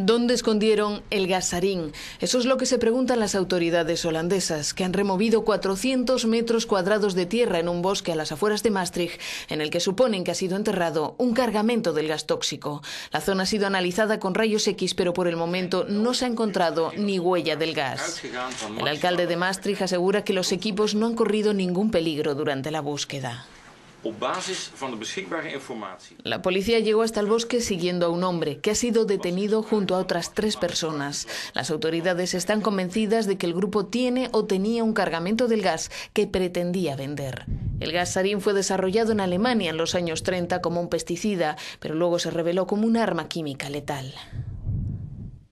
¿Dónde escondieron el gasarín? Eso es lo que se preguntan las autoridades holandesas, que han removido 400 metros cuadrados de tierra en un bosque a las afueras de Maastricht, en el que suponen que ha sido enterrado un cargamento del gas tóxico. La zona ha sido analizada con rayos X, pero por el momento no se ha encontrado ni huella del gas. El alcalde de Maastricht asegura que los equipos no han corrido ningún peligro durante la búsqueda. La policía llegó hasta el bosque siguiendo a un hombre que ha sido detenido junto a otras tres personas. Las autoridades están convencidas de que el grupo tiene o tenía un cargamento del gas que pretendía vender. El gas sarín fue desarrollado en Alemania en los años 30 como un pesticida, pero luego se reveló como un arma química letal.